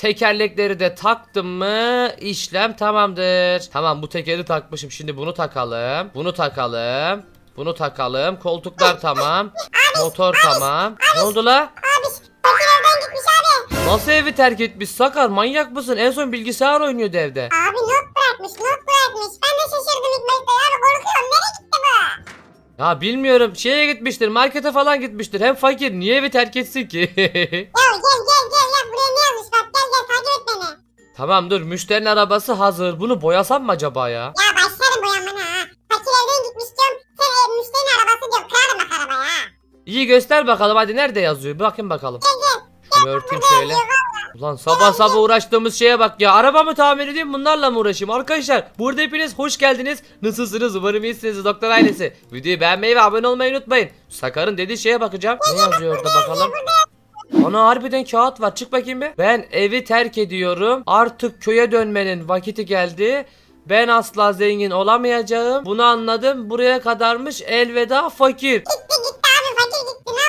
Tekerlekleri de taktım mı işlem tamamdır. Tamam bu tekeri takmışım. Şimdi bunu takalım. Bunu takalım. Bunu takalım. Koltuklar tamam. Abi, Motor abi, tamam. Abi, ne oldu la? Abi abi. evden gitmiş Nasıl evi terk etmiş Sakar manyak mısın? En son bilgisayar oynuyordu evde. Abi not bırakmış not bırakmış. Ben de şaşırdım ilk başta ya korkuyorum nereye gitti bu? Ya bilmiyorum şeye gitmiştir markete falan gitmiştir. Hem fakir niye evi terk etsin ki? ya gel Tamam dur müşterinin arabası hazır. Bunu boyasam mı acaba ya? Ya başlarım boyanmana ha. Fakir evden gitmiş diyorum. Sen e, müşterinin arabası diyorum. Kırarım bak arabaya İyi göster bakalım hadi nerede yazıyor? Bakayım bakalım. Şunu örteyim şöyle. Ulan sabah sabah uğraştığımız şeye bak ya. Araba mı tamir edeyim bunlarla mı uğraşayım? Arkadaşlar burada hepiniz hoş geldiniz. Nasılsınız? Umarım iyisiniz doktor ailesi. Videoyu beğenmeyi ve abone olmayı unutmayın. Sakar'ın dediği şeye bakacağım. Ne yazıyor orada bakalım? Ana harbiden kağıt var. Çık bakayım be. Ben evi terk ediyorum. Artık köye dönmenin vakiti geldi. Ben asla zengin olamayacağım. Bunu anladım. Buraya kadarmış. Elveda fakir. Gitti gitti abi fakir gitti. Ne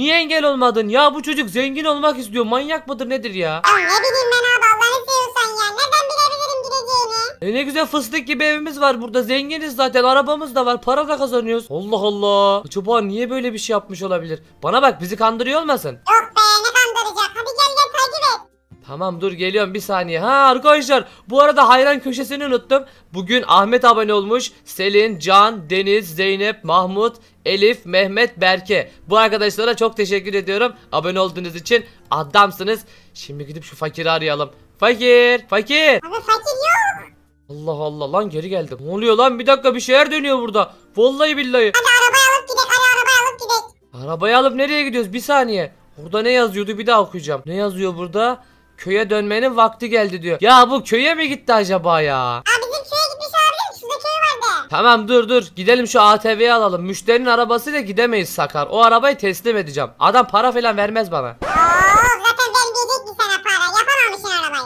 Niye engel olmadın? Ya bu çocuk zengin olmak istiyor. Manyak mıdır nedir ya? Ya ne bileyim ben e ne güzel fıstık gibi evimiz var burada. Zenginiz zaten. Arabamız da var. Para da kazanıyoruz. Allah Allah. Acaba niye böyle bir şey yapmış olabilir? Bana bak bizi kandırıyor olmasın? Yok be ne kandıracak. Hadi gel gel takip et. Tamam dur geliyorum bir saniye. Ha arkadaşlar bu arada hayran köşesini unuttum. Bugün Ahmet abone olmuş. Selin, Can, Deniz, Zeynep, Mahmut, Elif, Mehmet, Berke. Bu arkadaşlara çok teşekkür ediyorum. Abone olduğunuz için adamsınız. Şimdi gidip şu fakiri arayalım. Fakir, fakir. Abi fakir yok. Allah Allah lan geri geldim. Ne oluyor lan bir dakika bir şeyler dönüyor burada. Vallahi billahi. Hadi arabayı alıp gidelim. Hadi arabayı alıp gidelim. Arabayı alıp nereye gidiyoruz? Bir saniye. Burada ne yazıyordu bir daha okuyacağım. Ne yazıyor burada? Köye dönmenin vakti geldi diyor. Ya bu köye mi gitti acaba ya? Abi bizim köye gitmiş olabilir. Şurada köy vardı. Tamam dur dur. Gidelim şu ATV'yi alalım. Müşterinin arabasıyla gidemeyiz Sakar. O arabayı teslim edeceğim. Adam para falan vermez bana. Aa!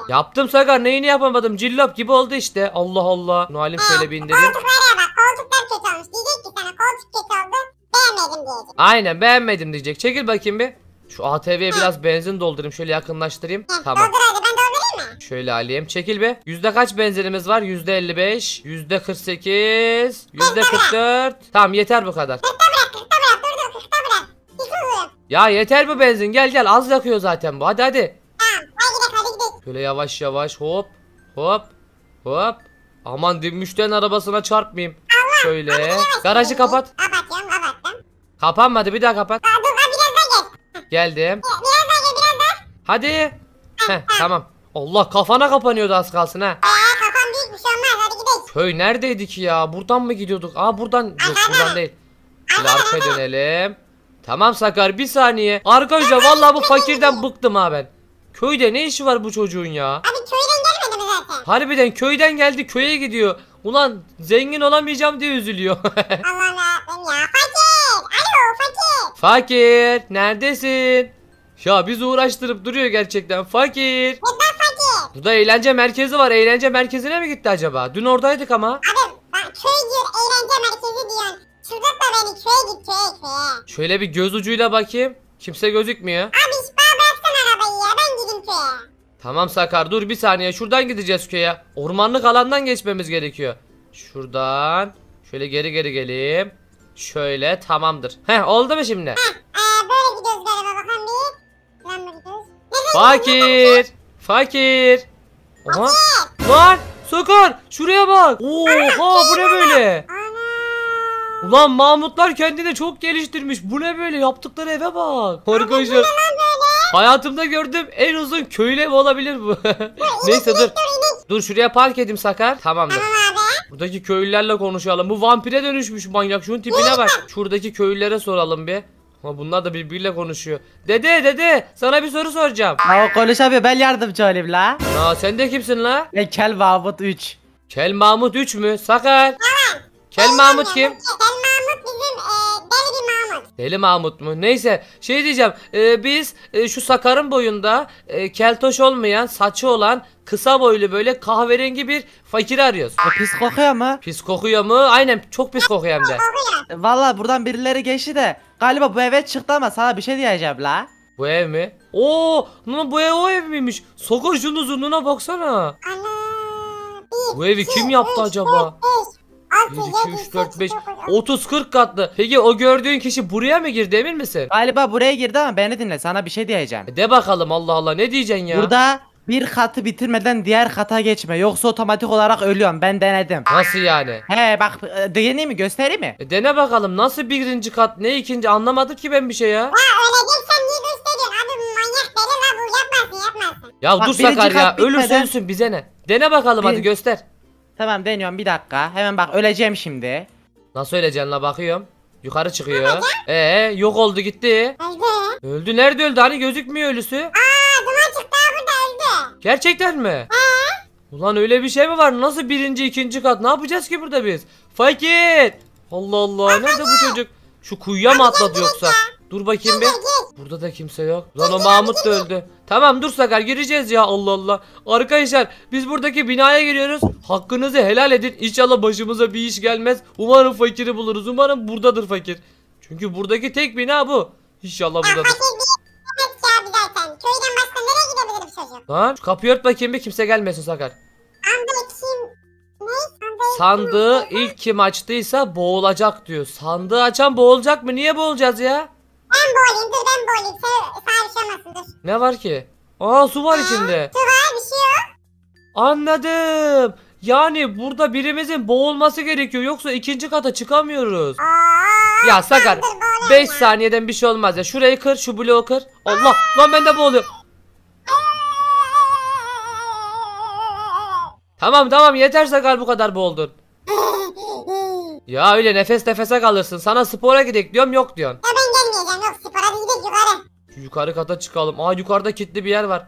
Yaptım Sakar neyini yapamadım cillop gibi oldu işte. Allah Allah. Nualim Nuhalim şöyle bir indireyim. Koltuklara bak koltuklar kötü olmuş. Diyecek ki sana koltuk kötü oldu beğenmedim diyecek. Aynen beğenmedim diyecek. Çekil bakayım bir. Şu ATV'ye biraz benzin doldurayım. Şöyle yakınlaştırayım. Hı, Tamam. Doldur hadi ben doldurayım mı? Şöyle alayım. Çekil bir. Yüzde kaç benzinimiz var? Yüzde 55, yüzde 48, yüzde 44. Tamam yeter bu kadar. Kırkta bırak kırkta bırak dur Ya yeter bu benzin. Gel gel az yakıyor zaten bu. Hadi hadi. Şöyle yavaş yavaş hop hop hop. Aman müşterinin arabasına çarpmayayım. Allah, Şöyle. Allah, Garajı kapat. Kapatıyorum kapattım. Kapanmadı bir daha kapat. Aa, dur biraz daha gel. Geldim. Biraz daha gel biraz daha. Hadi. Heh, tamam. Allah kafana kapanıyordu az kalsın ha. Ee kafam büyük bir şey olmaz hadi gidelim. Köy neredeydi ki ya? Buradan mı gidiyorduk? Aa buradan yok buradan değil. Şimdi arkaya dönelim. Tamam Sakar bir saniye. Arkadaşlar vallahi bu fakirden bıktım ha ben. Köyde ne işi var bu çocuğun ya? Abi köyden gelmedi mi zaten? Harbiden köyden geldi köye gidiyor. Ulan zengin olamayacağım diye üzülüyor. Allah Allah ya. Fakir. Alo fakir. Fakir neredesin? Ya biz uğraştırıp duruyor gerçekten fakir. Neden fakir? Burada eğlence merkezi var. Eğlence merkezine mi gitti acaba? Dün oradaydık ama. Abi ben köy diyor eğlence merkezi diyorsun. Çıldırtma beni köye git köye köye. Şöyle bir göz ucuyla bakayım. Kimse gözükmüyor. Abi bak buraya. Tamam Sakar dur bir saniye şuradan gideceğiz köye. Ormanlık alandan geçmemiz gerekiyor. Şuradan şöyle geri geri geleyim. Şöyle tamamdır. Heh oldu mu şimdi? Heh ee, böyle gidiyoruz galiba bakalım bir. Lan mı Fakir. Fakir. Oha. Var. Sakar şuraya bak. Oha bu ne böyle? Ulan Mahmutlar kendini çok geliştirmiş. Bu ne böyle yaptıkları eve bak. Arkadaşlar. Hayatımda gördüğüm en uzun köylü ev olabilir bu. Neyse dur. Dur şuraya park edeyim Sakar. Tamamdır. Buradaki köylülerle konuşalım. Bu vampire dönüşmüş manyak. Şunun tipine bak. Şuradaki köylülere soralım bir. Ama bunlar da birbiriyle konuşuyor. Dede dede sana bir soru soracağım. Ama konuşamıyor ben yardımcı olayım la. Aa sen de kimsin la? Ben Kel Mahmut 3. Kel Mahmut 3 mü? Sakar. Kel Mahmut kim? Kel Mahmut bizim e, Deli Mahmut mu? Neyse şey diyeceğim. E, biz e, şu sakarın boyunda e, keltoş olmayan, saçı olan, kısa boylu böyle kahverengi bir fakir arıyoruz. Ya e, pis kokuyor mu? Pis kokuyor mu? Aynen çok pis kokuyor hem de. E, Valla buradan birileri geçti de galiba bu eve çıktı ama sana bir şey diyeceğim la. Bu ev mi? Oo, lan bu ev o ev miymiş? Sokar şunun baksana. Bu evi kim yaptı acaba? 1, 2, 3, 4, 5, 30, 40 katlı. Peki o gördüğün kişi buraya mı girdi emin misin? Galiba buraya girdi ama beni dinle sana bir şey diyeceğim. E, de bakalım Allah Allah ne diyeceksin ya? Burada bir katı bitirmeden diğer kata geçme yoksa otomatik olarak ölüyorum ben denedim. Nasıl yani? He bak e, deneyim mi göstereyim mi? E dene bakalım nasıl birinci kat ne ikinci anlamadım ki ben bir şey ya. Ya öleceksen niye gösteriyorsun abi manyak deli la bu yapmasın yapmasın. Ya bak, dur Sakar ya ölürsün ölsün bize ne. Dene bakalım bir... hadi göster. Tamam deniyorum bir dakika. Hemen bak öleceğim şimdi. Nasıl la bakıyorum. Yukarı çıkıyor. eee yok oldu gitti. Öldü. Öldü nerede öldü hani gözükmüyor ölüsü. Aa duman çıktı ha burada öldü. Gerçekten mi? eee Ulan öyle bir şey mi var? Nasıl birinci ikinci kat? Ne yapacağız ki burada biz? Fakir. Allah Allah nerede bu çocuk? Şu kuyuya mı atladı yoksa? Dur bakayım bir. Burada da kimse yok. Lan o Mahmut da öldü. Tamam dur Sakar gireceğiz ya Allah Allah. Arkadaşlar biz buradaki binaya giriyoruz. Hakkınızı helal edin. İnşallah başımıza bir iş gelmez. Umarım fakiri buluruz. Umarım buradadır fakir. Çünkü buradaki tek bina bu. İnşallah buradadır. Lan kapıyı ört bakayım bir kimse gelmesin Sakar. Sandığı ilk kim açtıysa boğulacak diyor. Sandığı açan boğulacak mı? Niye boğulacağız ya? Ben boğulayım dur ben boğulayım. Sen sarışamasın Ne var ki? Aa su var içinde. Su var bir şey yok. Anladım. Yani burada birimizin boğulması gerekiyor. Yoksa ikinci kata çıkamıyoruz. Aa, Ya Sakar. tamam, 5 saniyeden bir şey olmaz ya. Şurayı kır şu bloğu kır. Allah lan ben de boğuluyorum. Tamam tamam yeter Sakar bu kadar boğuldun. Ya öyle nefes nefese kalırsın. Sana spora gidek diyorum yok diyorsun. Ya şu yukarı kata çıkalım. Aa yukarıda kilitli bir yer var.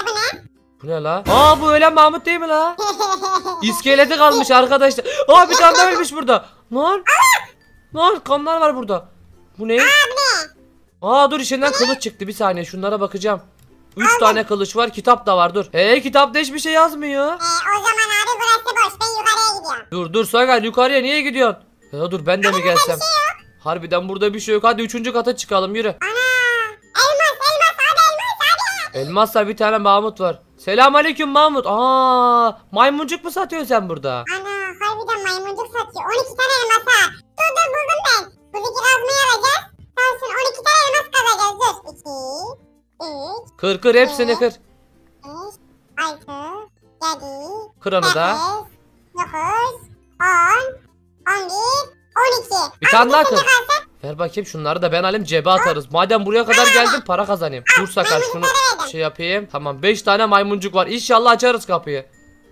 Abi ne? Bu ne la? Aa bu ölen Mahmut değil mi la? İskeleti kalmış arkadaşlar. Aa bir tane daha ölmüş burada. Ne var? kanlar var burada. Bu ne? Abi. ne? Aa dur içinden kılıç çıktı. Bir saniye şunlara bakacağım. 3 tane kılıç var. Kitap da var dur. Hey kitapta hiçbir şey yazmıyor. Ee, o zaman abi burası boş. Ben yukarıya gidiyorum. Dur dur Sagal yukarıya niye gidiyorsun? Ya dur ben de abi mi gelsem? Şey Harbiden burada bir şey yok. Hadi 3. kata çıkalım yürü. Ana Elmaslar bir tane Mahmut var. Selamünaleyküm Mahmut. Aa, maymuncuk mu satıyorsun sen burada? Ana harbiden maymuncuk satıyor. 12 tane elmas ha. Dur dur buldum ben. Bu bir kazmayı alacağız. Sensin 12 tane elmas kazacağız. Dur. 2, 3, Kır kır hepsini iki, kır. 5, 6, 7, Kır onu da. 9, 10, 11, 12. Bir tane daha kır. Ver bakayım şunları da ben alayım cebe atarız. Madem buraya kadar geldim para kazanayım. Dur sakar şunu şey yapayım. Tamam 5 tane maymuncuk var. İnşallah açarız kapıyı.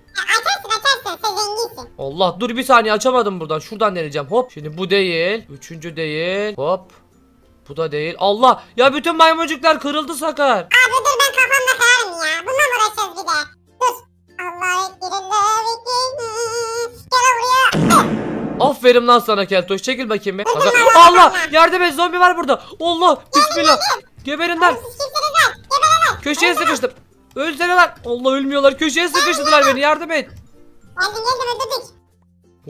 Açarsın açarsın sen zenginsin. Allah dur bir saniye açamadım buradan. Şuradan deneyeceğim. Hop. Şimdi bu değil. Üçüncü değil. Hop. Bu da değil. Allah ya bütün maymuncuklar kırıldı Sakar. Abi dur ben kafamda kayarım ya. Bununla uğraşacağız bir de? Aferin lan sana Keltoş. Çekil bakayım bir. Bakın, Allah yardım et zombi var burada. Allah bismillah. Geberin lan. Geberin lan. Köşeye sıkıştım. Öldüler lan. Allah ölmüyorlar. Köşeye sıkıştırdılar beni. Yardım et. Hadi geldim ödedik.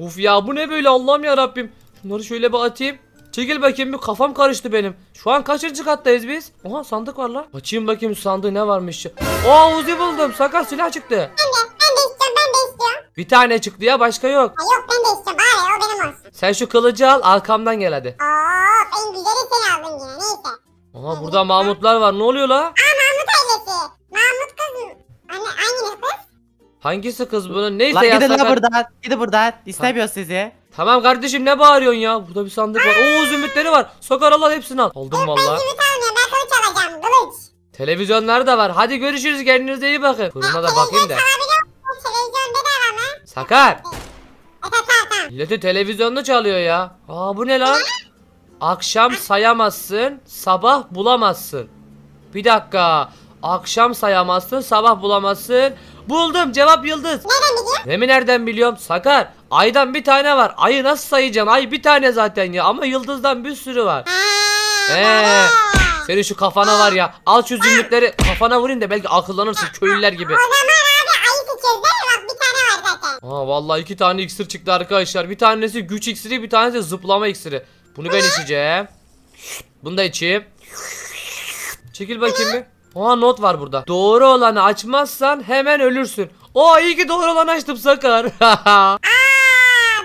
Of ya bu ne böyle Allah'ım ya Rabbim. Bunları şöyle bir atayım. Çekil bakayım bir kafam karıştı benim. Şu an kaçıncı kattayız biz? Oha sandık var lan. Açayım bakayım sandığı ne varmış. Oo Uzi buldum. Sakar silah çıktı. Ben de, ben de istiyorum, ben de istiyorum. Bir tane çıktı ya başka yok. Ha, yok ben de istiyorum. Bari o benim olsun. Sen şu kılıcı al arkamdan gel hadi. Of en güzeli sen aldın yine neyse. Aha burada Mahmutlar var. Ne oluyor la? Aa Mahmut Mahmut kız. Anne hani hangi kız? Hangisi kız bunun? Neyse Lan ya gidin sakın- lan buradan. Gidin buradan. İstemiyoruz sizi. Tamam kardeşim ne bağırıyorsun ya? Burada bir sandık var. Oo zümrütleri var. sokar Allah hepsini al. Aldım Ben valla. zümrüt almıyorum. Ben kılıç alacağım. Kılıç. Televizyonlar da var. Hadi görüşürüz kendinize iyi bakın. Fırına da bakayım da. Sakar. Evet e, tamam tamam. Milleti televizyonda çalıyor ya. Aa bu ne lan? Akşam sayamazsın, sabah bulamazsın. Bir dakika. Akşam sayamazsın, sabah bulamazsın. Buldum cevap yıldız. Nereden biliyorsun? Ne nereden biliyorum? Sakar. Aydan bir tane var. Ayı nasıl sayacaksın? Ay bir tane zaten ya. Ama yıldızdan bir sürü var. Eee. Senin şu kafana var ya. Al şu zümrütleri kafana vurayım da belki akıllanırsın köylüler gibi. O zaman abi ayı seçeceğiz değil bir tane var zaten. Ha vallahi iki tane iksir çıktı arkadaşlar. Bir tanesi güç iksiri, bir tanesi zıplama iksiri. Bunu ben içeceğim. Bunu da içeyim. Çekil bakayım bir. Oha not var burada. Doğru olanı açmazsan hemen ölürsün. Oha iyi ki doğru olanı açtım Sakar. Aa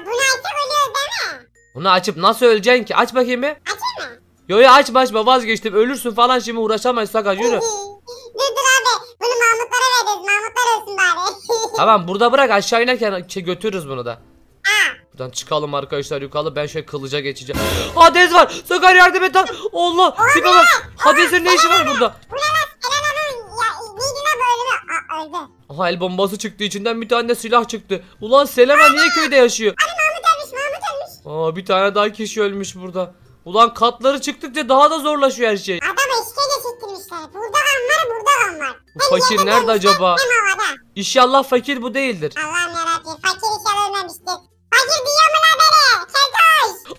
bunu açıp ölüyoruz değil Bunu açıp nasıl öleceksin ki? Aç bakayım bir. Açayım mı? Yo yo açma açma vazgeçtim. Ölürsün falan şimdi uğraşamayız Sakar yürü. dur dur abi. Bunu Mahmutlara veririz. Mahmutlar ölsün bari. tamam burada bırak aşağı inerken şey, götürürüz bunu da. Aa. Buradan çıkalım arkadaşlar yukarı ben şöyle kılıca geçeceğim. Hades var. Sakar yardım et lan. Allah. Tipe bak. Hades'in ne işi var burada? Bu ne lan? Aa öldü. Aha el bombası çıktı içinden bir tane de silah çıktı. Ulan Selena niye köyde yaşıyor? Hani Mahmut ölmüş Mahmut ölmüş. Aa bir tane daha kişi ölmüş burada. Ulan katları çıktıkça daha da zorlaşıyor her şey. Adam eşke geçirtmişler. Burada kan var burada kan var. Bu fakir nerede acaba? Hem havada. İnşallah fakir bu değildir. Allah'ım yarabbim fakir inşallah ölmemiştir. Fakir duyuyor mu lan beni?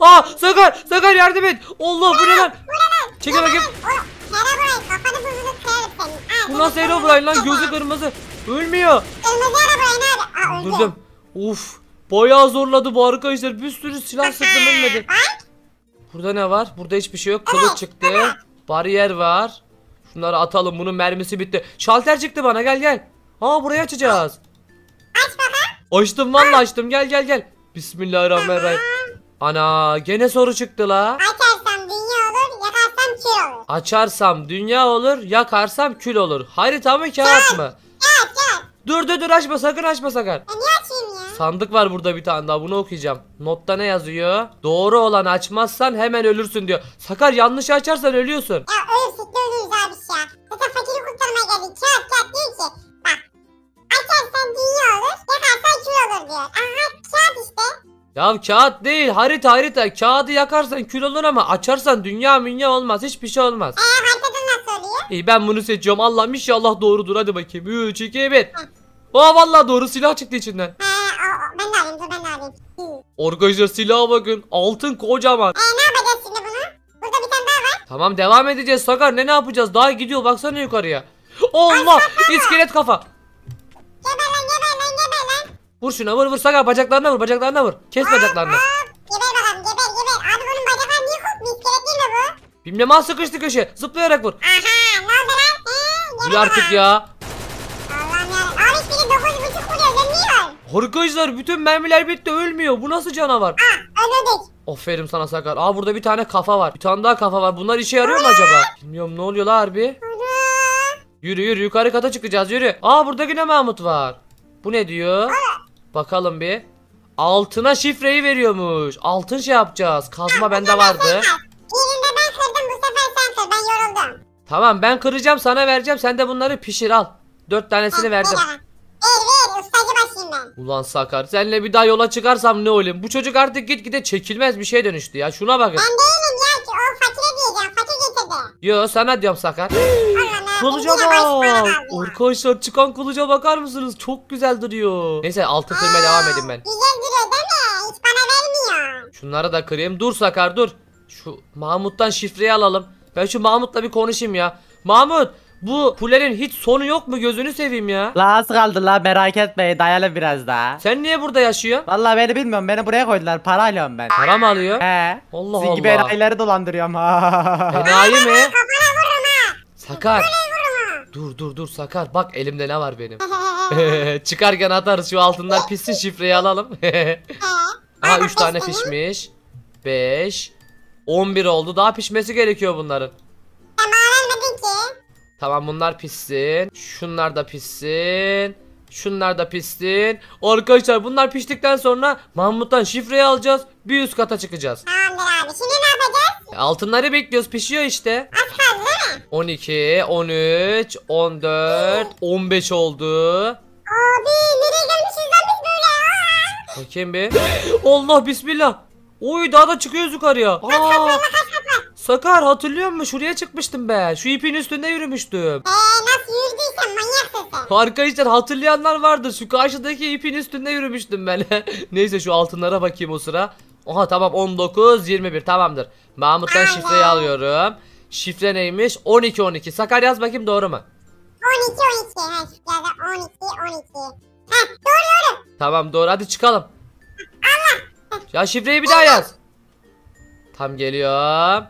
Aa Sakar Sakar yardım et. Allah bu ne lan? Bu ne lan? Çekil bakayım. Oğlum, Herobrine kafanı buzulu kırarım senin. Bu nasıl Herobrine lan gözü kırmızı. Ölmüyor. Kırmızı Herobrine abi. Aa öldü. Öldüm. Uf. Bayağı zorladı bu arkadaşlar. Bir sürü silah sıktım ee, ölmedi. Burada ne var? Burada hiçbir şey yok. Kılıç çıktı. Bariyer var. Şunları atalım. Bunun mermisi bitti. Şalter çıktı bana. Gel gel. Aa burayı açacağız. Aç bakalım. Açtım valla açtım. Gel gel gel. Bismillahirrahmanirrahim. Ana gene soru çıktı la. Ay Açarsam dünya olur, yakarsam kül olur. Harita mı kağıt mı? Kağıt kağıt. Dur dur dur açma sakın açma sakın. E niye açayım ya? Sandık var burada bir tane daha bunu okuyacağım. Notta ne yazıyor? Doğru olan açmazsan hemen ölürsün diyor. Sakar yanlış açarsan ölüyorsun. Ya ölürsek de ölürüz abi ya. Zaten fakiri kurtarmaya geldik. Kağıt kağıt diyor ki. Bak. Açarsan dünya olur, yakarsan kül olur diyor. Aha kağıt işte. Ya kağıt değil harita harita kağıdı yakarsan kül olur ama açarsan dünya münya olmaz hiçbir şey olmaz. Eee harita nasıl oluyor? İyi ben bunu seçiyorum Allah'ım inşallah doğrudur hadi bakayım 3 2 1. Aa vallahi doğru silah çıktı içinden. He ben de alayım dur ben de alayım. Arkadaşlar silaha bakın altın kocaman. Eee ne yapacağız şimdi bunu? Burada bir tane daha var. Tamam devam edeceğiz Sakar ne ne yapacağız daha gidiyor baksana yukarıya. Allah iskelet kafa. Geber lan geber. Vur şuna vur vur Sakar bacaklarına vur bacaklarına vur. Kes Aa, bacaklarına. Geber bakalım geber geber. Abi bunun bacakları niye kopmuyor? İskelet değil mi bu? Bilmem al sıkıştı köşe. Zıplayarak vur. Aha ne oldu lan? Ee, geber artık ya. Allah'ım yarabbim. Abi işte 9.5 vuruyor. Ben niye öl? Arkadaşlar bütün mermiler bitti ölmüyor. Bu nasıl canavar? Aa ölmedik. Aferin sana Sakar. Aa burada bir tane kafa var. Bir tane daha kafa var. Bunlar işe yarıyor mu acaba? Bilmiyorum ne oluyor la harbi. Yürü yürü yukarı kata çıkacağız yürü. Aa burada yine Mahmut var. Bu ne diyor? Aa. Bakalım bir. Altına şifreyi veriyormuş. Altın şey yapacağız. Kazma ha, bende vardı. Yerinde ben kırdım bu sefer sen kır. Ben yoruldum. Tamam ben kıracağım sana vereceğim. Sen de bunları pişir al. Dört tanesini ha, verdim. Ver ver ustacı başıyım ben. Ulan Sakar senle bir daha yola çıkarsam ne olayım. Bu çocuk artık git gide çekilmez bir şey dönüştü ya. Şuna bakın. Ben değilim ya. O fakire diyeceğim. Fakir getirdi. Yo sana diyorum Sakar. Kılıca bak. Arkadaşlar çıkan kılıca bakar mısınız? Çok güzel duruyor. Neyse altı kırma devam edin ben. Güzel duruyor değil mi? Hiç bana vermiyor. Şunları da kırayım. Dur Sakar dur. Şu Mahmut'tan şifreyi alalım. Ben şu Mahmut'la bir konuşayım ya. Mahmut bu kulenin hiç sonu yok mu gözünü seveyim ya. La az kaldı la merak etmeyin dayalı biraz daha. Sen niye burada yaşıyorsun? Vallahi beni bilmiyorum beni buraya koydular para alıyorum ben. Para mı alıyor? He. Allah Sizin Allah. gibi enayileri dolandırıyorum. Enayi mi? Sakar. Dur dur dur Sakar bak elimde ne var benim. Çıkarken atarız şu altınlar pissin şifreyi alalım. Aha 3 tane pişmiş. 5 11 oldu. Daha pişmesi gerekiyor bunların. Tamam tamam bunlar pissin Şunlar da pissin Şunlar da pistin. Arkadaşlar bunlar piştikten sonra Mahmut'tan şifreyi alacağız. Bir üst kata çıkacağız. Tamamdır abi. Şimdi ne yapacağız? E, altınları bekliyoruz. Pişiyor işte. Az kaldı değil mi? 12, 13, 14, 15 oldu. Abi nereye gelmişiz lan biz böyle ya? Bakayım bir. Allah bismillah. Oy daha da çıkıyoruz yukarıya. Kaç kapı Aa, lan, kaç kapı. Sakar hatırlıyor musun? Şuraya çıkmıştım ben. Şu ipin üstünde yürümüştüm. Eee nasıl yürüdüysen manyak Arkadaşlar hatırlayanlar vardır. Şu karşıdaki ipin üstünde yürümüştüm ben. Neyse şu altınlara bakayım o sıra. Oha tamam 19 21 tamamdır. Mahmut'tan şifreyi alıyorum. Şifre neymiş? 12 12. Sakar yaz bakayım doğru mu? 12 12. Ha şifrede 12 12. Heh doğru doğru. Tamam doğru hadi çıkalım. Allah. Ya şifreyi bir daha yaz. Tam geliyor.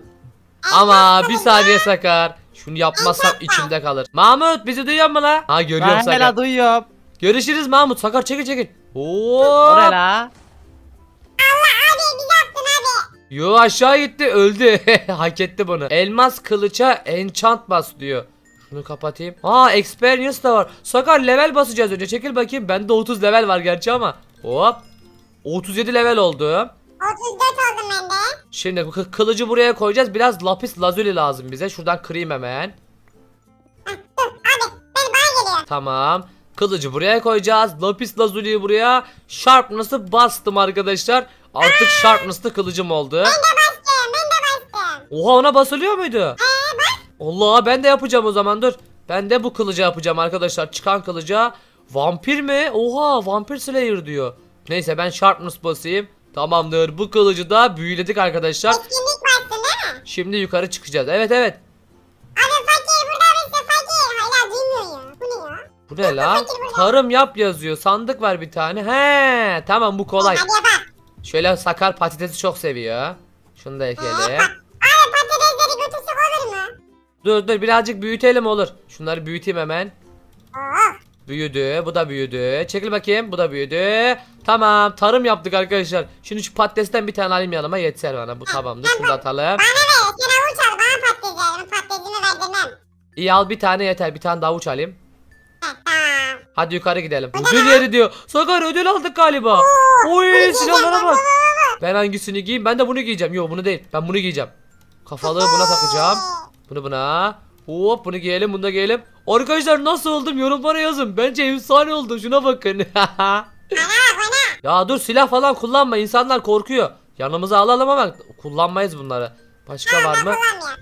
Ama bir saniye Sakar. Şunu yapmazsam içimde kalır. Mahmut bizi duyuyor mu la? Ha görüyorum ben Sakar. Ben duyuyorum. Görüşürüz Mahmut. Sakar çekil çekil. Oo. Oraya la. Yo aşağı gitti öldü. Hak etti bunu. Elmas kılıça enchant bas diyor. Şunu kapatayım. Aa experience da var. Sakar level basacağız önce. Çekil bakayım. Bende 30 level var gerçi ama. Hop. 37 level oldu. 34 oldum ben de. Şimdi kı- kılıcı buraya koyacağız. Biraz lapis lazuli lazım bize. Şuradan kırayım hemen. Heh, dur abi ben bana geliyor. Tamam. Kılıcı buraya koyacağız. Lapis lazuli buraya. Sharpness'ı bastım arkadaşlar. Artık sharpness'lı kılıcım oldu. Ben de bastım ben de bastım. Oha ona basılıyor muydu? Ee bak Allah ben de yapacağım o zaman dur. Ben de bu kılıcı yapacağım arkadaşlar. Çıkan kılıca vampir mi? Oha vampir slayer diyor. Neyse ben sharpness basayım. Tamamdır. Bu kılıcı da büyüledik arkadaşlar. Etkinlik bastın değil mi? Şimdi yukarı çıkacağız. Evet evet. Abi fakir burada mısın fakir? Hala duymuyor ya. Bu ne ya? Bu ne la? Tarım yap yazıyor. Sandık var bir tane. He, tamam bu kolay. Hadi yapalım. Şöyle sakar patatesi çok seviyor. Şunu da ekleyelim. Abi patatesleri götürsek olur mu? Dur dur birazcık büyütelim olur. Şunları büyüteyim hemen. Aa, oh. Büyüdü. Bu da büyüdü. Çekil bakayım. Bu da büyüdü. Tamam. Tarım yaptık arkadaşlar. Şimdi şu patatesten bir tane alayım yanıma. Yeter bana. Bu tamamdır. Şunu da atalım. Bana ver. Sen avuç al. Bana patates ver. Patatesini verdirmem. İyi al bir tane yeter. Bir tane daha avuç alayım. Hadi yukarı gidelim. Ödül yeri diyor. Sakar ödül aldık galiba. Oy silahlara bak. Ben hangisini giyeyim? Ben de bunu giyeceğim. Yok bunu değil. Ben bunu giyeceğim. Kafalığı buna takacağım. Bunu buna. Hop bunu giyelim bunu da giyelim. Arkadaşlar nasıl oldum yorumlara yazın. Bence efsane oldu şuna bakın. ya dur silah falan kullanma insanlar korkuyor. Yanımıza alalım ama kullanmayız bunları. Başka var mı?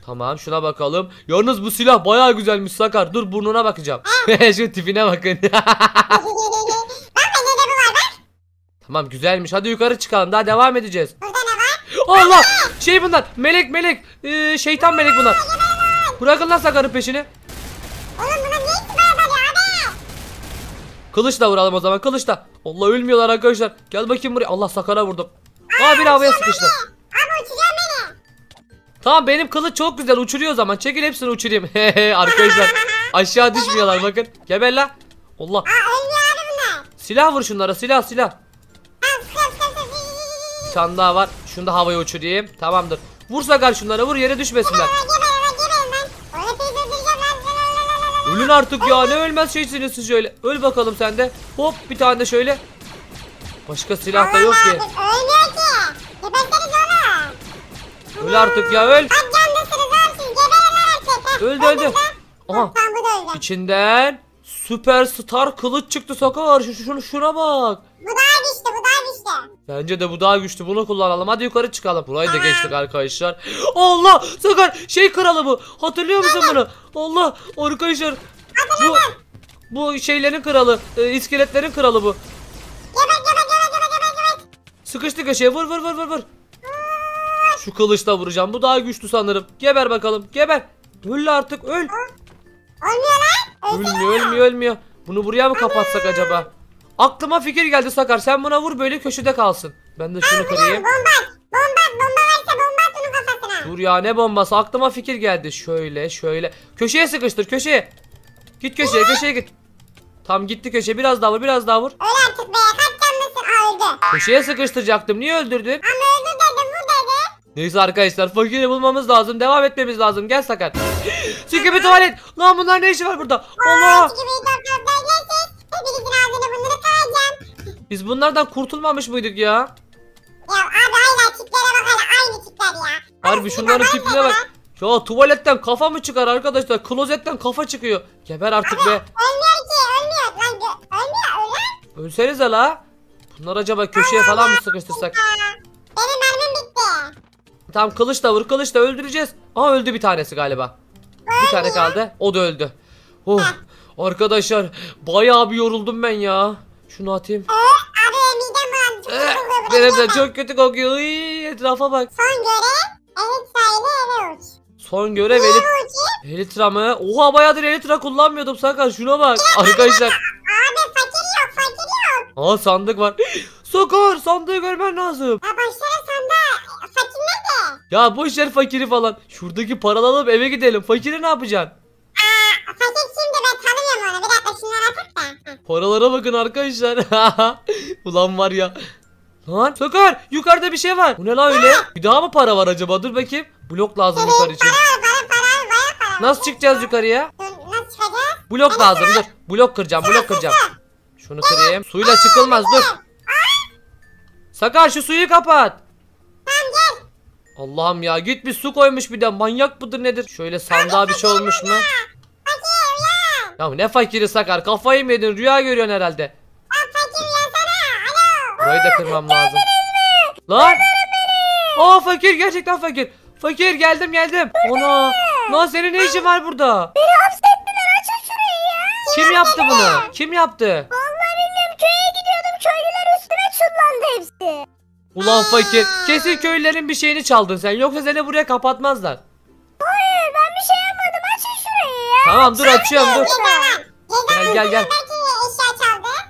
Tamam şuna bakalım. Yalnız bu silah baya güzelmiş Sakar. Dur burnuna bakacağım. Şu tipine bakın. tamam güzelmiş. Hadi yukarı çıkalım. Daha devam edeceğiz. Burada ne var? Allah! Şey bunlar. Melek melek. Ee, şeytan melek bunlar. Bırakın lan Sakar'ın peşini. Oğlum buna niye itibar abi? da vuralım o zaman kılıç da. Allah ölmüyorlar arkadaşlar. Gel bakayım buraya. Allah Sakar'a vurdum. Aa bir havaya sıkıştı. Abi uçuruyor beni. Tamam benim kılıç çok güzel uçuruyor o zaman. Çekil hepsini uçurayım. arkadaşlar aşağı düşmüyorlar bakın. Geber la. Allah. Aa ölmüyor abi bunlar. Silah vur şunlara silah silah. Bir tane daha var. Şunu da havaya uçurayım. Tamamdır. Vursa Sakar şunlara vur yere düşmesinler. Ölün artık ya ne ölmez şeysiniz siz şöyle. Öl bakalım sen de. Hop bir tane de şöyle. Başka silah da yok ki. Ölmüyor Öl artık ya öl. Öldü öldü. Aha. İçinden Süper Star kılıç çıktı Saka var. Şu, şuna, şuna bak. Bu da Bence de bu daha güçlü. Bunu kullanalım. Hadi yukarı çıkalım. Burayı da geçtik arkadaşlar. Allah! Sakar şey kralı bu. Hatırlıyor musun bunu? Allah! Arkadaşlar. Bu, bu şeylerin kralı. e, iskeletlerin kralı bu. Gebek gebek gebek gebek gebek gebek. Sıkıştı köşeye. Vur vur vur vur vur. Şu kılıçla vuracağım. Bu daha güçlü sanırım. Geber bakalım. Geber. Öl artık öl. Ölmüyor lan. Ölmüyor ölmüyor ölmüyor. Bunu buraya mı kapatsak acaba? Aklıma fikir geldi Sakar. Sen buna vur böyle köşede kalsın. Ben de şunu kırayım. Bomba, bomba, bomba varsa bomba at onun kafasına. Dur ya ne bombası? Aklıma fikir geldi. Şöyle, şöyle. Köşeye sıkıştır, köşeye. Git köşeye, köşeye git. Tam gitti köşe. Biraz daha vur, biraz daha vur. Öyle artık be. Kaç canlısın öldü. Köşeye sıkıştıracaktım. Niye öldürdün? Ama öldü dedim, bu dedi. Neyse arkadaşlar fakiri bulmamız lazım. Devam etmemiz lazım. Gel Sakar. Çünkü bir tuvalet. Lan bunlar ne işi var burada? Allah. Çünkü bir doktorlar gelsin. Hepinizin ağzını bunları biz bunlardan kurtulmamış mıydık ya? Ya abi hala tiplere bak hala aynı tipler ya. Harbi şunların tipine bak. Ya tuvaletten kafa mı çıkar arkadaşlar? Klozetten kafa çıkıyor. Geber artık abi, be. Ölmüyor ki ölmüyor lan. Ölmüyor lan. Ölsenize la. Bunlar acaba köşeye Allah falan mı sıkıştırsak? Benim mermim bitti. Tamam kılıç da vur kılıç da öldüreceğiz. Aa öldü bir tanesi galiba. Ölmüyor. Bir tane kaldı. O da öldü. Oh. Arkadaşlar bayağı bir yoruldum ben ya. Şunu atayım. Ee, abi midem ağrıdı. Eh, benim de çok kötü kokuyor. Iy, etrafa bak. Son görev Elitra ile eve uç. Son görev Niye Elit Elitra mı? Oha bayağıdır Elitra kullanmıyordum sakın Şuna bak. Arkadaşlar. Abi fakir yok fakir yok. Aa sandık var. Sakar sandığı görmen lazım. Ya başlara sandığa. Fakir nerede? Ya boş ver fakiri falan. Şuradaki paraları alıp eve gidelim. Fakiri ne yapacaksın? Aa fakir şimdi ben tanımıyorum onu. Bir dakika şunları atıp Paralara bakın arkadaşlar. Ulan var ya. Lan Sakar yukarıda bir şey var. Bu ne la öyle? Bir daha mı para var acaba? Dur bakayım. Blok lazım şey, yukarı için. Para, para, para, para. Nasıl çıkacağız yukarıya? Blok lazım dur. Blok kıracağım blok kıracağım. Şunu kırayım. Suyla çıkılmaz dur. Sakar şu suyu kapat. Allah'ım ya git bir su koymuş bir de manyak mıdır nedir? Şöyle sandığa bir şey olmuş mu? Ya ne fakiri Sakar kafayı mı yedin rüya görüyorsun herhalde. fakir yazana alo. Burayı da kırmam lazım. Lan. Aa fakir gerçekten fakir. Fakir geldim geldim. Ona. Lan senin ne işin var burada? Beni hapsettiler açın şurayı ya. Kim yaptı bunu? Kim yaptı? Vallahi bilmiyorum köye gidiyordum köylüler üstüme çullandı hepsi. Ulan fakir kesin köylülerin bir şeyini çaldın sen yoksa seni buraya kapatmazlar. Tamam dur açıyorum dur. Şey gel gel gel.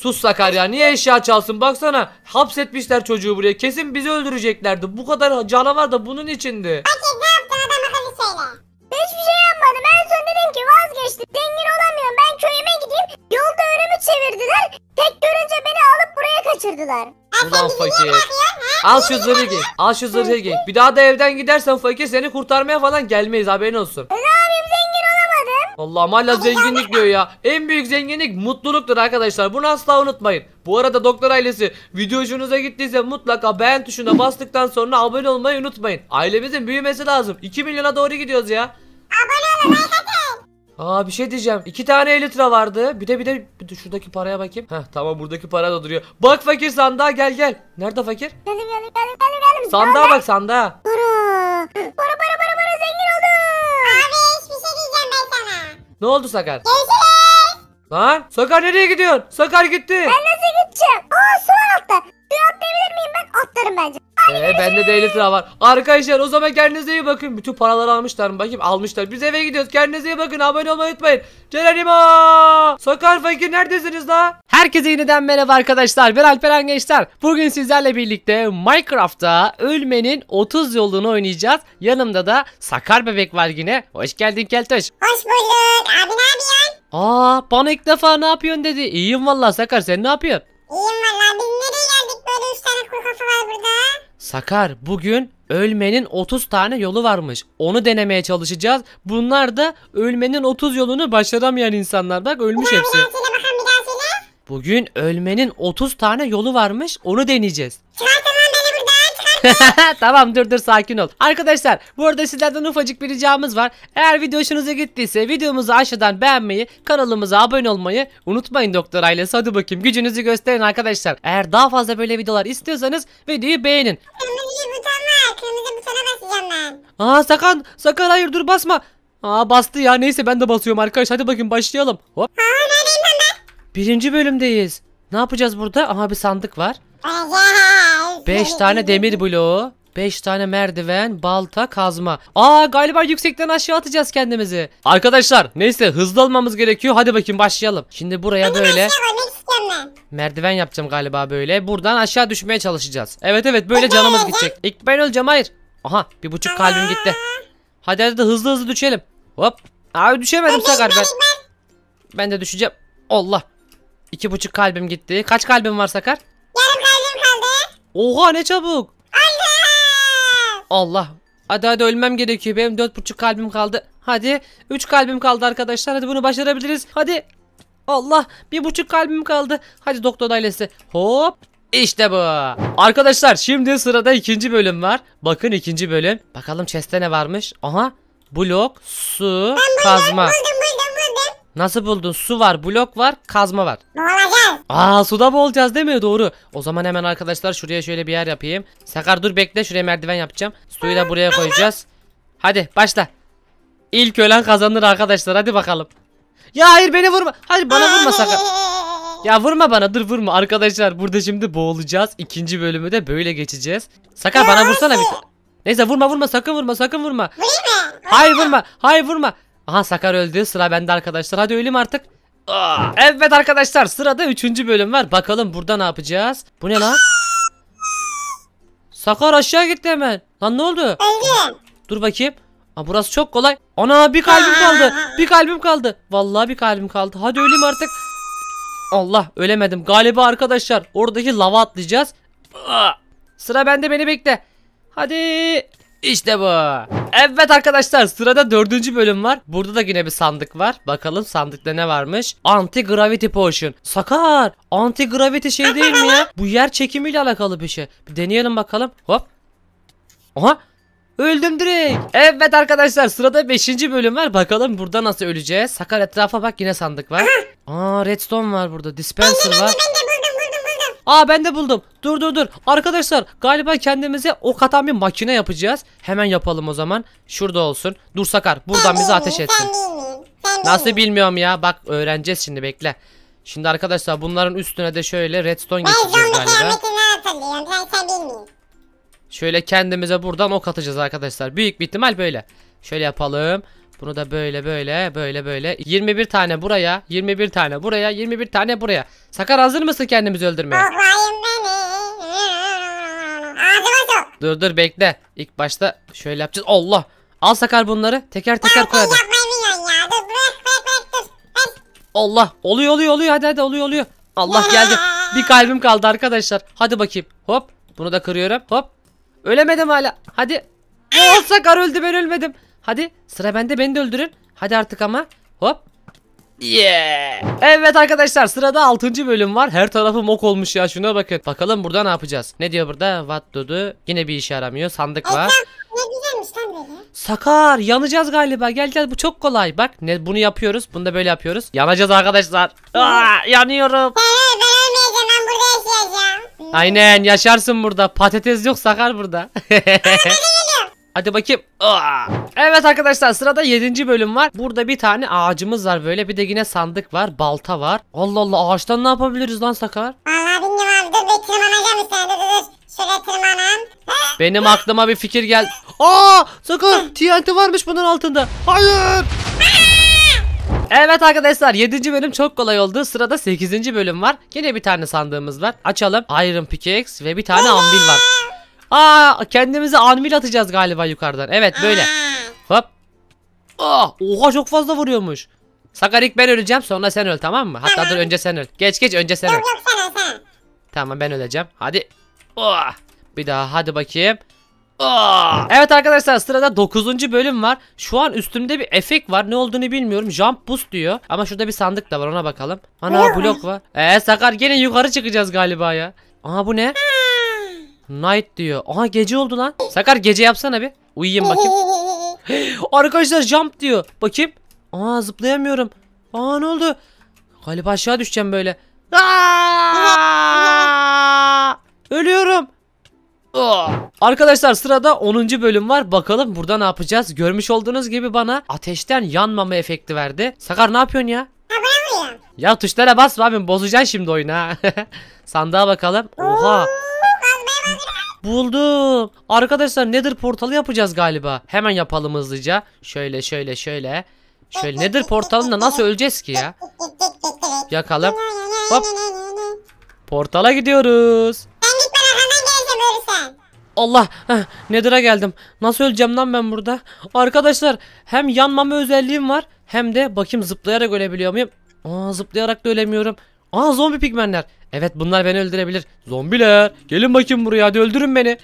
Sus Sakarya niye eşya çalsın baksana hapsetmişler çocuğu buraya kesin bizi öldüreceklerdi bu kadar canavar da bunun içindi. Fakir ne yaptın adam akıllı söyle. Hiçbir şey yapmadım en son dedim ki vazgeçtim zengin olamıyorum ben köyüme gideyim yolda önümü çevirdiler tek görünce beni alıp buraya kaçırdılar. Ulan fakir. Al şu zırhı giy. Al şu zırhı giy. Bir daha da evden gidersen fakir seni kurtarmaya falan gelmeyiz haberin olsun. Ne Allah'ım hala zenginlik diyor ya. En büyük zenginlik mutluluktur arkadaşlar. Bunu asla unutmayın. Bu arada doktor ailesi video hoşunuza gittiyse mutlaka beğen tuşuna bastıktan sonra abone olmayı unutmayın. Ailemizin büyümesi lazım. 2 milyona doğru gidiyoruz ya. Abone olun arkadaşlar. Aa bir şey diyeceğim. İki tane elitra vardı. Bir de bir de, bir de şuradaki paraya bakayım. Heh tamam buradaki para da duruyor. Bak fakir sandığa gel gel. Nerede fakir? Gelim gelim gelim gelim. gelin. Sandığa bak sandığa. Bora. Bora bora bora bora zengin oldum. Abi ben sana. Ne oldu Sakar? Görüşürüz. Lan Sakar nereye gidiyorsun? Sakar gitti. Ben nasıl gideceğim? Aa su var altta. Ben atlayabilir miyim ben? Atlarım bence. Ee, bende de 50 lira var. Arkadaşlar o zaman kendinize iyi bakın. Bütün paraları almışlar mı? Bakayım almışlar. Biz eve gidiyoruz. Kendinize iyi bakın. Abone olmayı unutmayın. Cerenimo! Sokar Fakir neredesiniz la? Herkese yeniden merhaba arkadaşlar. Ben Alperen Gençler. Bugün sizlerle birlikte Minecraft'ta ölmenin 30 yolunu oynayacağız. Yanımda da Sakar Bebek var yine. Hoş geldin Keltoş. Hoş bulduk. Abi ne yapıyorsun? Aa bana ilk defa ne yapıyorsun dedi. İyiyim vallahi Sakar sen ne yapıyorsun? İyiyim Sakar bugün ölmenin 30 tane yolu varmış. Onu denemeye çalışacağız. Bunlar da ölmenin 30 yolunu başaramayan insanlar. Bak ölmüş hepsi. Bugün ölmenin 30 tane yolu varmış. Onu deneyeceğiz. Çıkartın tamam dur dur sakin ol. Arkadaşlar bu arada sizlerden ufacık bir ricamız var. Eğer video hoşunuza gittiyse videomuzu aşağıdan beğenmeyi, kanalımıza abone olmayı unutmayın doktor ailesi. Hadi bakayım gücünüzü gösterin arkadaşlar. Eğer daha fazla böyle videolar istiyorsanız videoyu beğenin. Kırmızı buton var. Aa Sakan. Sakan hayır dur basma. Aa bastı ya neyse ben de basıyorum arkadaş. Hadi bakayım başlayalım. Hop. Aa Birinci bölümdeyiz. Ne yapacağız burada? Aha bir sandık var. Beş tane demir bloğu. Beş tane merdiven, balta, kazma. Aa galiba yüksekten aşağı atacağız kendimizi. Arkadaşlar neyse hızlı olmamız gerekiyor. Hadi bakayım başlayalım. Şimdi buraya Hadi böyle şey merdiven yapacağım galiba böyle. Buradan aşağı düşmeye çalışacağız. Evet evet böyle canımız gidecek. İlk ben öleceğim hayır. Aha bir buçuk kalbim gitti. Hadi hadi hızlı hızlı düşelim. Hop. Abi düşemedim Sakar ben. Ben de düşeceğim. Allah. İki buçuk kalbim gitti. Kaç kalbim var Sakar? Oha ne çabuk. Allah. Allah. Hadi hadi ölmem gerekiyor. Benim dört buçuk kalbim kaldı. Hadi. Üç kalbim kaldı arkadaşlar. Hadi bunu başarabiliriz. Hadi. Allah. Bir buçuk kalbim kaldı. Hadi doktor ailesi. Hop. İşte bu. Arkadaşlar şimdi sırada ikinci bölüm var. Bakın ikinci bölüm. Bakalım chest'te ne varmış. Aha. Blok, su, kazma. Buldum, buldum. Nasıl buldun? Su var, blok var, kazma var. Boğulacağız. Aa suda boğulacağız değil mi? Doğru. O zaman hemen arkadaşlar şuraya şöyle bir yer yapayım. Sakar dur bekle şuraya merdiven yapacağım. Suyu da buraya koyacağız. Hadi başla. İlk ölen kazanır arkadaşlar hadi bakalım. Ya hayır beni vurma. Hayır bana vurma Sakar. Ya vurma bana dur vurma arkadaşlar burada şimdi boğulacağız. İkinci bölümü de böyle geçeceğiz. Sakar bana vursana bir Neyse vurma vurma sakın vurma sakın vurma. Hayır vurma hayır vurma. Aha Sakar öldü. Sıra bende arkadaşlar. Hadi öleyim artık. Ah! evet arkadaşlar sırada 3. bölüm var. Bakalım burada ne yapacağız? Bu ne lan? Sakar aşağı gitti hemen. Lan ne oldu? Öldüm. Dur bakayım. Aa, burası çok kolay. Ana bir kalbim kaldı. Bir kalbim kaldı. Vallahi bir kalbim kaldı. Hadi öleyim artık. Allah ölemedim. Galiba arkadaşlar oradaki lava atlayacağız. Ah! sıra bende beni bekle. Hadi. İşte bu. Evet arkadaşlar sırada dördüncü bölüm var. Burada da yine bir sandık var. Bakalım sandıkta ne varmış? Anti Gravity Potion. Sakar! Anti Gravity şey değil mi ya? Bu yer çekimiyle alakalı bir şey. Bir deneyelim bakalım. Hop. Aha. Öldüm direkt. Evet arkadaşlar sırada beşinci bölüm var. Bakalım burada nasıl öleceğiz. Sakar etrafa bak yine sandık var. Aa redstone var burada. Dispenser var. Aa ben de buldum. Dur dur dur. Arkadaşlar galiba kendimize ok atan bir makine yapacağız. Hemen yapalım o zaman. Şurada olsun. Dur Sakar buradan bizi ateş etsin. Nasıl bilmiyorum ya. Bak öğreneceğiz şimdi bekle. Şimdi arkadaşlar bunların üstüne de şöyle redstone geçeceğiz galiba. Şöyle kendimize buradan ok atacağız arkadaşlar. Büyük bir ihtimal böyle. Şöyle yapalım. Bunu da böyle böyle böyle böyle 21 tane buraya 21 tane buraya 21 tane buraya Sakar hazır mısın kendimizi öldürmeye? Dur dur bekle İlk başta şöyle yapacağız Allah Al Sakar bunları teker teker koy hadi Allah oluyor oluyor oluyor hadi hadi oluyor oluyor Allah geldi bir kalbim kaldı arkadaşlar Hadi bakayım hop bunu da kırıyorum hop Ölemedim hala hadi Ne olsa kar öldü ben ölmedim Hadi sıra bende beni de öldürün. Hadi artık ama. Hop. Yeah. Evet arkadaşlar sırada 6. bölüm var. Her tarafı mok olmuş ya şuna bakın. Bakalım burada ne yapacağız? Ne diyor burada? What do do? Yine bir işe yaramıyor. Sandık var. Ne güzelmiş lan Sakar yanacağız galiba. Gel gel bu çok kolay. Bak ne bunu yapıyoruz. Bunu da böyle yapıyoruz. Yanacağız arkadaşlar. Aa, ah, yanıyorum. Aynen yaşarsın burada. Patates yok Sakar burada. Hadi bakayım. Evet arkadaşlar sırada 7. bölüm var. Burada bir tane ağacımız var böyle. Bir de yine sandık var. Balta var. Allah Allah ağaçtan ne yapabiliriz lan Sakar? Vallahi bilmiyorum abi. Dur bir tırmanacağım üstüne. Dur Şöyle tırmanam. Benim aklıma bir fikir geldi. Aa! Sakar TNT varmış bunun altında. Hayır! Evet arkadaşlar 7. bölüm çok kolay oldu. Sırada 8. bölüm var. Yine bir tane sandığımız var. Açalım. Iron pickaxe ve bir tane anvil var. Aa kendimize anvil atacağız galiba yukarıdan. Evet böyle. Hop. Oh, oha çok fazla vuruyormuş. Sakar ilk ben öleceğim sonra sen öl tamam mı? Hatta tamam. dur önce sen öl. Geç geç önce sen öl. Tamam ben öleceğim. Hadi. Oh. Bir daha hadi bakayım. Oh. Evet arkadaşlar sırada 9. bölüm var. Şu an üstümde bir efek var. Ne olduğunu bilmiyorum. Jump boost diyor. Ama şurada bir sandık da var ona bakalım. Ana blok var. Eee Sakar gene yukarı çıkacağız galiba ya. Aha bu ne? Night diyor. Aha gece oldu lan. Sakar gece yapsana bir. Uyuyayım bakayım. Arkadaşlar jump diyor. Bakayım. Aa zıplayamıyorum. Aa ne oldu? Galiba aşağı düşeceğim böyle. Ölüyorum. Arkadaşlar sırada 10. bölüm var. Bakalım burada ne yapacağız? Görmüş olduğunuz gibi bana ateşten yanmama efekti verdi. Sakar ne yapıyorsun ya? Ya tuşlara basma abim bozacaksın şimdi oyunu ha. Sandığa bakalım. Oha. Buldum. Arkadaşlar nedir portalı yapacağız galiba. Hemen yapalım hızlıca. Şöyle şöyle şöyle. Şöyle nedir portalında nasıl öleceğiz ki ya? Yakalım. Hop. Portala gidiyoruz. Allah nedire geldim. Nasıl öleceğim lan ben burada? Arkadaşlar hem yanmama özelliğim var hem de bakayım zıplayarak ölebiliyor muyum? Aa zıplayarak da ölemiyorum. Aa zombi pigmenler. Evet bunlar beni öldürebilir. Zombiler gelin bakayım buraya hadi öldürün beni.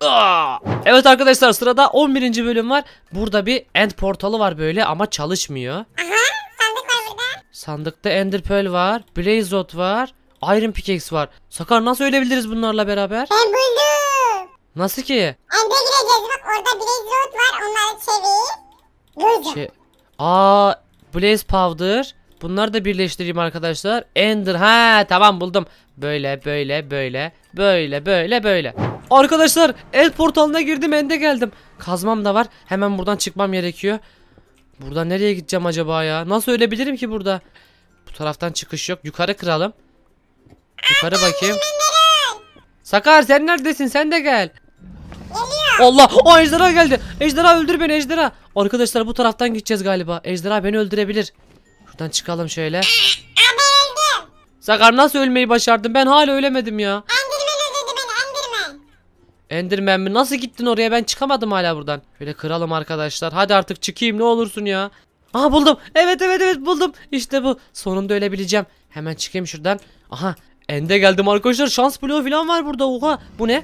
Ah! Evet arkadaşlar sırada 11. bölüm var. Burada bir end portalı var böyle ama çalışmıyor. Aha sandık Sandıkta ender pearl var. Blazot var. Iron pickaxe var. Sakar nasıl ölebiliriz bunlarla beraber? Ben buldum. Nasıl ki? Ender gireceğiz bak orada blazot var onları çevir. Buldum. Şey... Aa blaze powder. Bunları da birleştireyim arkadaşlar. Ender. Ha tamam buldum. Böyle böyle böyle böyle böyle böyle. Arkadaşlar el portalına girdim ende geldim. Kazmam da var. Hemen buradan çıkmam gerekiyor. Buradan nereye gideceğim acaba ya? Nasıl ölebilirim ki burada? Bu taraftan çıkış yok. Yukarı kıralım. Yukarı bakayım. Sakar sen neredesin? Sen de gel. Allah! O ejderha geldi. Ejderha öldür beni ejderha. Arkadaşlar bu taraftan gideceğiz galiba. Ejderha beni öldürebilir. Şuradan çıkalım şöyle. Abi öldüm. Sakar nasıl ölmeyi başardın? Ben hala ölemedim ya. Enderman öldürdü beni Enderman. Enderman mi? Nasıl gittin oraya? Ben çıkamadım hala buradan. Şöyle kıralım arkadaşlar. Hadi artık çıkayım ne olursun ya. Aha buldum. Evet evet evet buldum. İşte bu. Sonunda ölebileceğim. Hemen çıkayım şuradan. Aha. Ende geldim arkadaşlar. Şans bloğu falan var burada. Oha. Bu ne?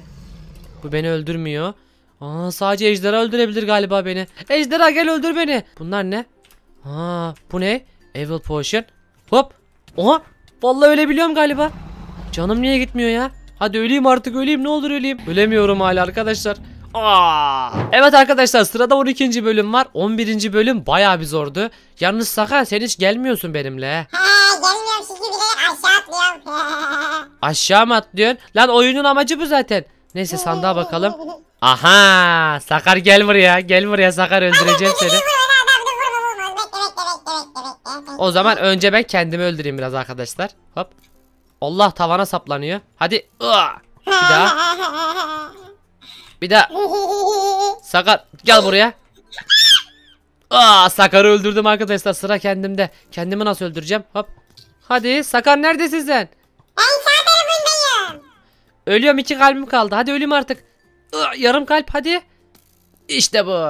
Bu beni öldürmüyor. Aa sadece ejderha öldürebilir galiba beni. Ejderha gel öldür beni. Bunlar ne? Aa bu ne? Evil potion. Hop. Oha. Vallahi ölebiliyorum galiba. Canım niye gitmiyor ya? Hadi öleyim artık öleyim ne olur öleyim. Ölemiyorum hala arkadaşlar. Aa! Ah. Evet arkadaşlar sırada 12. bölüm var. 11. bölüm baya bir zordu. Yalnız Saka sen hiç gelmiyorsun benimle. Ha gelmiyorum çünkü bile aşağı atlıyorum. aşağı mı atlıyorsun? Lan oyunun amacı bu zaten. Neyse sandığa bakalım. Aha Sakar gel buraya gel buraya Sakar öldüreceğim seni. O zaman önce ben kendimi öldüreyim biraz arkadaşlar. Hop. Allah tavana saplanıyor. Hadi. Bir daha. Bir daha. Sakar gel buraya. Aa, Sakar'ı öldürdüm arkadaşlar. Sıra kendimde. Kendimi nasıl öldüreceğim? Hop. Hadi Sakar neredesin sen? Ben sağ tarafındayım. Ölüyorum iki kalbim kaldı. Hadi ölüm artık. Yarım kalp hadi. İşte bu.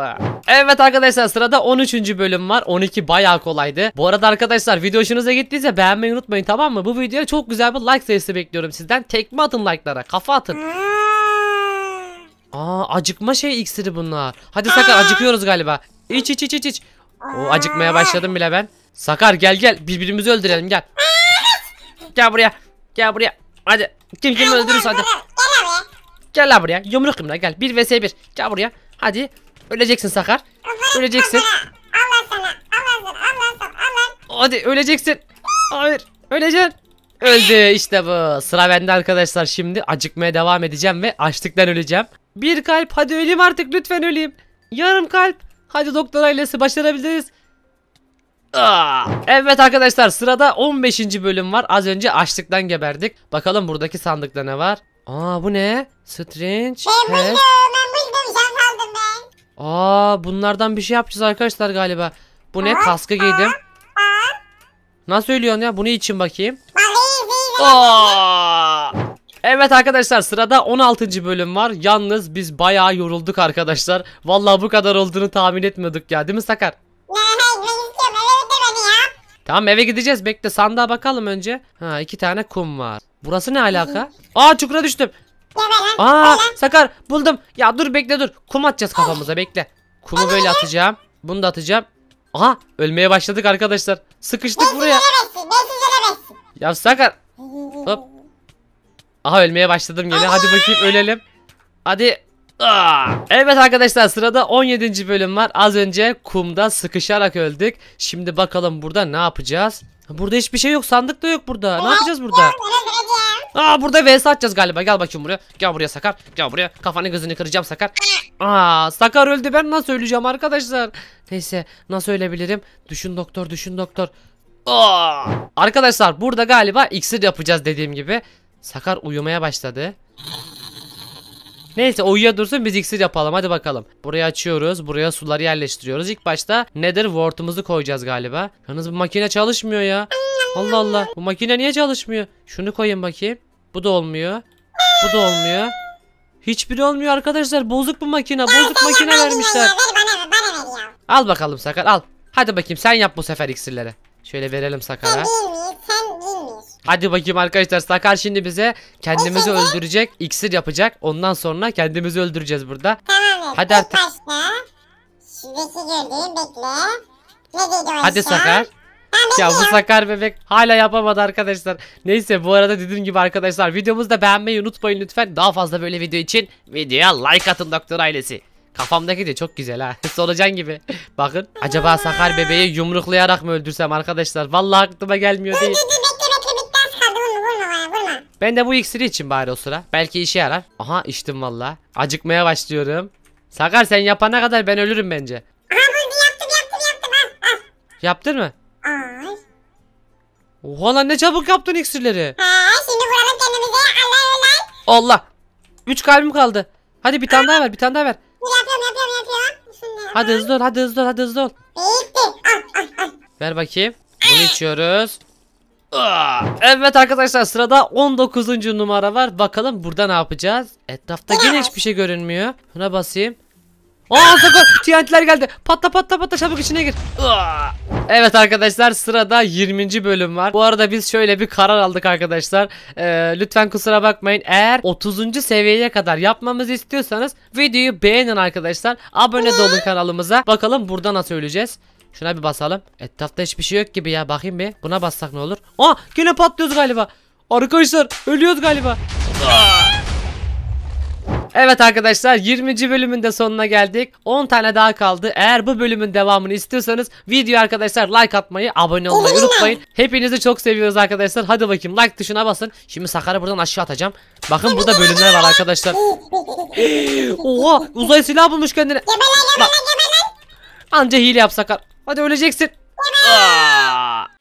Evet arkadaşlar sırada 13. bölüm var. 12 bayağı kolaydı. Bu arada arkadaşlar video hoşunuza gittiyse beğenmeyi unutmayın tamam mı? Bu videoya çok güzel bir like sayısı bekliyorum sizden. Tekme atın like'lara. Kafa atın. Aa acıkma şey iksiri bunlar. Hadi Sakar acıkıyoruz galiba. İç iç iç iç iç. Oo, acıkmaya başladım bile ben. Sakar gel gel birbirimizi öldürelim gel. Gel buraya. Gel buraya. Hadi kim kim öldürürse hadi. Gel buraya. Yumruk yumruğa gel. 1 vs 1. Gel buraya. Hadi. Öleceksin Sakar. Öleceksin. Allah sana. Allah sana. Allah sana. Allah. Hadi öleceksin. Hayır. Öleceksin. Öldü işte bu. Sıra bende arkadaşlar şimdi. Acıkmaya devam edeceğim ve açlıktan öleceğim. Bir kalp hadi öleyim artık lütfen öleyim. Yarım kalp. Hadi doktor ailesi başarabiliriz. Ah! evet arkadaşlar sırada 15. bölüm var. Az önce açlıktan geberdik. Bakalım buradaki sandıkta ne var? Aa bu ne? Strange. E, ben Aa bunlardan bir şey yapacağız arkadaşlar galiba. Bu ne? Kaskı giydim. Nasıl söylüyorsun ya? Bunu için bakayım. Aa! Evet arkadaşlar sırada 16. bölüm var. Yalnız biz bayağı yorulduk arkadaşlar. Vallahi bu kadar olduğunu tahmin etmiyorduk ya. Değil mi Sakar? Tamam eve gideceğiz. Bekle sandığa bakalım önce. Ha iki tane kum var. Burası ne alaka? Aa çukura düştüm. Geber Aa Sakar buldum. Ya dur bekle dur. Kum atacağız kafamıza bekle. Kumu böyle atacağım. Bunu da atacağım. Aha ölmeye başladık arkadaşlar. Sıkıştık buraya. Ya Sakar. Hop. Aha ölmeye başladım yine. Hadi bakayım ölelim. Hadi Evet arkadaşlar sırada 17. bölüm var. Az önce kumda sıkışarak öldük. Şimdi bakalım burada ne yapacağız? Burada hiçbir şey yok. Sandık da yok burada. Ne yapacağız burada? Aa burada vs atacağız galiba. Gel bakayım buraya. Gel buraya Sakar. Gel buraya. Kafanı gözünü kıracağım Sakar. Aa Sakar öldü. Ben nasıl öleceğim arkadaşlar? Neyse nasıl ölebilirim? Düşün doktor düşün doktor. Aa! Arkadaşlar burada galiba iksir yapacağız dediğim gibi. Sakar uyumaya başladı. Neyse o dursun biz iksir yapalım hadi bakalım. Buraya açıyoruz. Buraya suları yerleştiriyoruz. İlk başta nedir ward'umuzu koyacağız galiba. Yalnız bu makine çalışmıyor ya. Allah Allah. Bu makine niye çalışmıyor? Şunu koyayım bakayım. Bu da olmuyor. Bu da olmuyor. Hiçbiri olmuyor arkadaşlar. Bozuk bu makine. Bozuk makine vermişler. Al bakalım sakar al. Hadi bakayım sen yap bu sefer iksirleri. Şöyle verelim sakara. Sen Hadi bakayım arkadaşlar Sakar şimdi bize kendimizi Üzüldüm. öldürecek iksir yapacak. Ondan sonra kendimizi öldüreceğiz burada. Tamam. Hadi artık. Başta. Şuradaki gördüğüm bekle. Ne dedi Hadi Sakar. Ya bu sakar bebek hala yapamadı arkadaşlar. Neyse bu arada dediğim gibi arkadaşlar videomuzu da beğenmeyi unutmayın lütfen. Daha fazla böyle video için videoya like atın doktor ailesi. Kafamdaki de çok güzel ha. Solucan gibi. Bakın acaba sakar bebeği yumruklayarak mı öldürsem arkadaşlar? Vallahi aklıma gelmiyor değil. Ben de bu iksiri için bari o sıra. Belki işe yarar. Aha içtim valla. Acıkmaya başlıyorum. Sakar sen yapana kadar ben ölürüm bence. Aha buldum yaptım yaptım yaptım. Al, al. Yaptın mı? Ay. Oha lan ne çabuk yaptın iksirleri. Ha, şimdi vuralım kendimize. Allah Allah. Allah. Üç kalbim kaldı. Hadi bir tane daha ver bir tane daha ver. Yapıyorum yapıyorum yapıyorum. Şimdi, Hadi hızlı ol hadi hızlı ol hadi hızlı ol. Bitti. Al al al. Ver bakayım. Bunu içiyoruz. Evet arkadaşlar sırada 19. numara var. Bakalım burada ne yapacağız? Etrafta yine hiçbir şey görünmüyor. Buna basayım. Aa sakın TNT'ler geldi. Patla patla patla çabuk içine gir. Evet arkadaşlar sırada 20. bölüm var. Bu arada biz şöyle bir karar aldık arkadaşlar. Ee, lütfen kusura bakmayın. Eğer 30. seviyeye kadar yapmamızı istiyorsanız videoyu beğenin arkadaşlar. Abone de olun kanalımıza. Bakalım burada nasıl öleceğiz. Şuna bir basalım. Etrafta hiçbir şey yok gibi ya. Bakayım bir. Buna bassak ne olur? Aa yine patlıyoruz galiba. Arkadaşlar ölüyoruz galiba. Evet arkadaşlar 20. bölümün de sonuna geldik. 10 tane daha kaldı. Eğer bu bölümün devamını istiyorsanız video arkadaşlar like atmayı, abone olmayı unutmayın. Hepinizi çok seviyoruz arkadaşlar. Hadi bakayım like tuşuna basın. Şimdi Sakar'ı buradan aşağı atacağım. Bakın burada bölümler var arkadaşlar. Oha uzay silahı bulmuş kendine. Bak, anca hile yap Sakar. Hadi öleceksin. Aa!